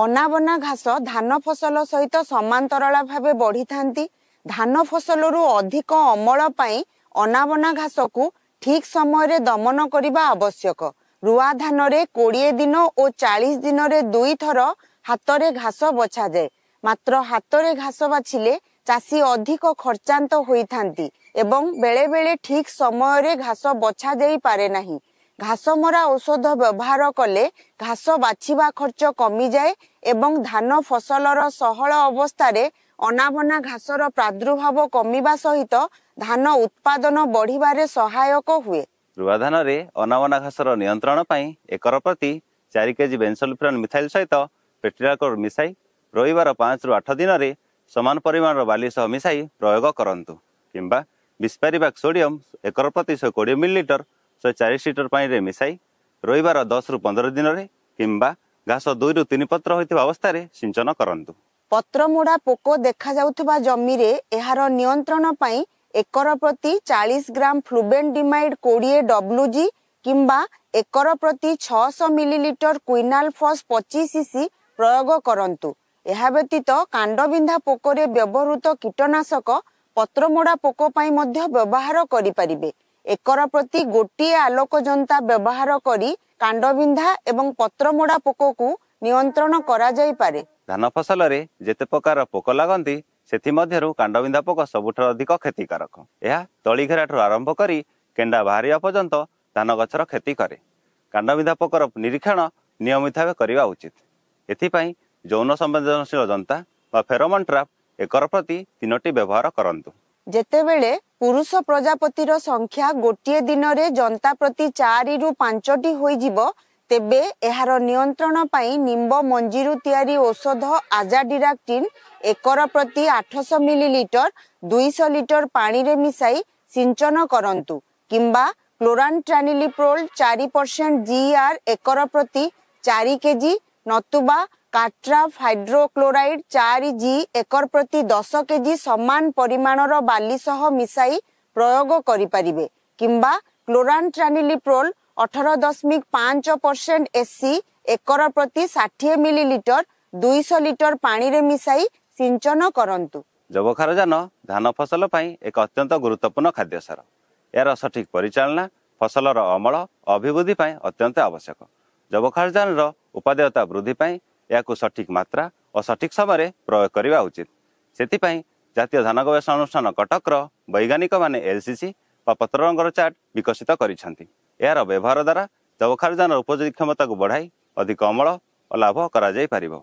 ଅନାବନା ଘାସ ଧାନ ଫସଲ ସହିତ ସମାନ୍ତରାଳ ଭାବେ ବଢିଥାନ୍ତି ଧାନ ଫସଲରୁ ଅଧିକ ଅମଳ ପାଇଁ ଅନାବନା ଘାସକୁ ଠିକ୍ ସମୟରେ ଦମନ କରିବା ଆବଶ୍ୟକ ରୁଆ ଧାନରେ କୋଡିଏ ଦିନ ଓ ଚାଳିଶ ଦିନରେ ଦୁଇ ଥର ହାତରେ ଘାସ ବଛାଯାଏ ମାତ୍ର ହାତରେ ଘାସ ବାଛିଲେ ଚାଷୀ ଅଧିକ ଖର୍ଚ୍ଚାନ୍ତ ହୋଇଥାନ୍ତି ଏବଂ ବେଳେବେଳେ ଠିକ୍ ସମୟରେ ଘାସ ବଛା ଯାଇପାରେ ନାହିଁ ଘାସମରା ଔଷଧ ବ୍ୟବହାର କଲେ ଘାସ ବାଛିବା ଖର୍ଚ୍ଚ କମିଯାଏ ଏବଂ ଧାନ ଫସଲର ସହଳ ଅବସ୍ଥାରେ ଅନାବନା ଘାସର ପ୍ରାଦୁର୍ଭାବ କମିବା ସହିତ ଧାନ ଉତ୍ପାଦନ ବଢିବାରେ ସହାୟକ ହୁଏ ରୁଆ ଧାନରେ ଅନାବନା ଘାସର ନିୟନ୍ତ୍ରଣ ପାଇଁ ଏକର ପ୍ରତି ଚାରି କେଜି ବେନ୍ସଲଫ୍ରନ୍ ମିଥାଇଲ ସହିତ ପେଟ୍ରିଆକୋର ମିଶାଇ ରହିବାର ପାଞ୍ଚରୁ ଆଠ ଦିନରେ ସମାନ ପରିମାଣର ବାଲି ସହ ମିଶାଇ ପ୍ରୟୋଗ କରନ୍ତୁ କିମ୍ବା ବିସ୍ପାରିବା ସୋଡିୟମ ଏକର ପ୍ରତି ଶହେ କୋଡ଼ିଏ ମିଲିଲିଟର ଶହେ ଚାଳିଶ ଲିଟର ପାଣିରେ ମିଶାଇ ରହିବାର ଦଶରୁ ପନ୍ଦର ଦିନରେ କିମ୍ବା ଘାସ ଦୁଇରୁ ତିନି ପତ୍ର ହୋଇଥିବା ଅବସ୍ଥାରେ ସିଞ୍ଚନ କରନ୍ତୁ ପତ୍ରମୋଡ଼ା ପୋକ ଦେଖାଯାଉଥିବା ଜମିରେ ଏହାର ନିୟନ୍ତ୍ରଣ ପାଇଁ ଏକର ପ୍ରତି ଚାଳିଶ ଗ୍ରାମ ଫ୍ଲୁବେନ୍ଡିମାଇଡ୍ କୋଡ଼ିଏ ଜି କିମ୍ବା ଏକର ପ୍ରତି ଛଅଶହ ମିଲିଲିଟର ଫସ୍ ପଚିଶ ସିସି ପ୍ରୟୋଗ କରନ୍ତୁ ଏହା ବ୍ୟତୀତ କାଣ୍ଡବିନ୍ଧା ପୋକରେ ବ୍ୟବହୃତ କୀଟନାଶକ ପତ୍ରମୋଡ଼ା ପୋକ ପାଇଁ ମଧ୍ୟ ବ୍ୟବହାର କରିପାରିବେ ଏକର ପ୍ରତି ଗୋଟିଏ ଆଲୋକ ଯନ୍ତା ବ୍ୟବହାର କରି କାଣ୍ଡବିନ୍ଧା ଏବଂ ପତ୍ର ମୋଡ଼ା ପୋକକୁ ନିୟନ୍ତ୍ରଣ କରାଯାଇପାରେ ଧାନ ଫସଲରେ ଯେତେ ପ୍ରକାର ପୋକ ଲାଗନ୍ତି ସେଥିମଧ୍ୟରୁ କାଣ୍ଡବିନ୍ଧା ପୋକ ସବୁଠାରୁ ଅଧିକ କ୍ଷତିକାରକ ଏହା ତଳି ଘେରା ଠାରୁ ଆରମ୍ଭ କରି କେଣ୍ଡା ବାହାରିବା ପର୍ଯ୍ୟନ୍ତ ଧାନ ଗଛର କ୍ଷତି କରେ କାଣ୍ଡବିନ୍ଧା ପୋକର ନିରୀକ୍ଷଣ ନିୟମିତ ଭାବେ କରିବା ଉଚିତ ଏଥିପାଇଁ ଯୌନ ସମ୍ବେଦନଶୀଳ ଯନ୍ତା ବା ଫେରମନ୍ ଟ୍ରାପ୍ ଏକର ପ୍ରତି ତିନୋଟି ବ୍ୟବହାର କରନ୍ତୁ ଯେତେବେଳେ পুরুষ প্রজাপতির সংখ্যা গোটিয়ে দিনরে যন্তা প্রতি চারিরু পাঁচটি হয়েযিব তেবে এর নিয়ন্ত্রণ পাই নিম্ব মঞ্জিরু তিয়ারি ঔষধ আজাডিরাক্টিন একর প্রতি আঠশ মিলিলিটর দুইশ লিটর পাণিরে মিশাই সিঞ্চন করন্তু কিংবা ক্লোরান্ট্রানিলিপ্রোল চারি পরসেন্ট জিআর একর প্রতি চারি কেজি নতুবা କାଟ୍ରାଫ୍ ହାଇଡ୍ରୋକ୍ଲୋରାଇଡ୍ ଚାରି ଜି ଏକର ପ୍ରତି ଦଶ କେଜି ସମାନ ପରିମାଣର ବାଲି ସହ ମିଶାଇ ପ୍ରୟୋଗ କରିପାରିବେ କିମ୍ବା କ୍ଲୋରାନ୍ଟ୍ରାନିଲିପ୍ରୋଲ୍ ଅଠର ଦଶମିକ ପାଞ୍ଚ ପରସେଣ୍ଟ ଏସି ଏକର ପ୍ରତି ଷାଠିଏ ମିଲିଲିଟର ଦୁଇଶହ ଲିଟର ପାଣିରେ ମିଶାଇ ସିଞ୍ଚନ କରନ୍ତୁ ଯବକ୍ଷାରଜାନ ଧାନ ଫସଲ ପାଇଁ ଏକ ଅତ୍ୟନ୍ତ ଗୁରୁତ୍ୱପୂର୍ଣ୍ଣ ଖାଦ୍ୟ ସାର ଏହାର ସଠିକ୍ ପରିଚାଳନା ଫସଲର ଅମଳ ଅଭିବୃଦ୍ଧି ପାଇଁ ଅତ୍ୟନ୍ତ ଆବଶ୍ୟକ ଯବକ୍ଷାରଜାନର ଉପାଦେୟତା ବୃଦ୍ଧି ପାଇଁ ଏହାକୁ ସଠିକ୍ ମାତ୍ରା ଓ ସଠିକ୍ ସମୟରେ ପ୍ରୟୋଗ କରିବା ଉଚିତ ସେଥିପାଇଁ ଜାତୀୟ ଧାନ ଗବେଷଣା ଅନୁଷ୍ଠାନ କଟକର ବୈଜ୍ଞାନିକମାନେ ଏଲ୍ସିସି ବା ପତ୍ର ରଙ୍ଗର ଚାର୍ଟ ବିକଶିତ କରିଛନ୍ତି ଏହାର ବ୍ୟବହାର ଦ୍ୱାରା ଯବକ୍ଷାରଯାନର ଉପଯୋଗୀ କ୍ଷମତାକୁ ବଢ଼ାଇ ଅଧିକ ଅମଳ ଓ ଲାଭ କରାଯାଇପାରିବ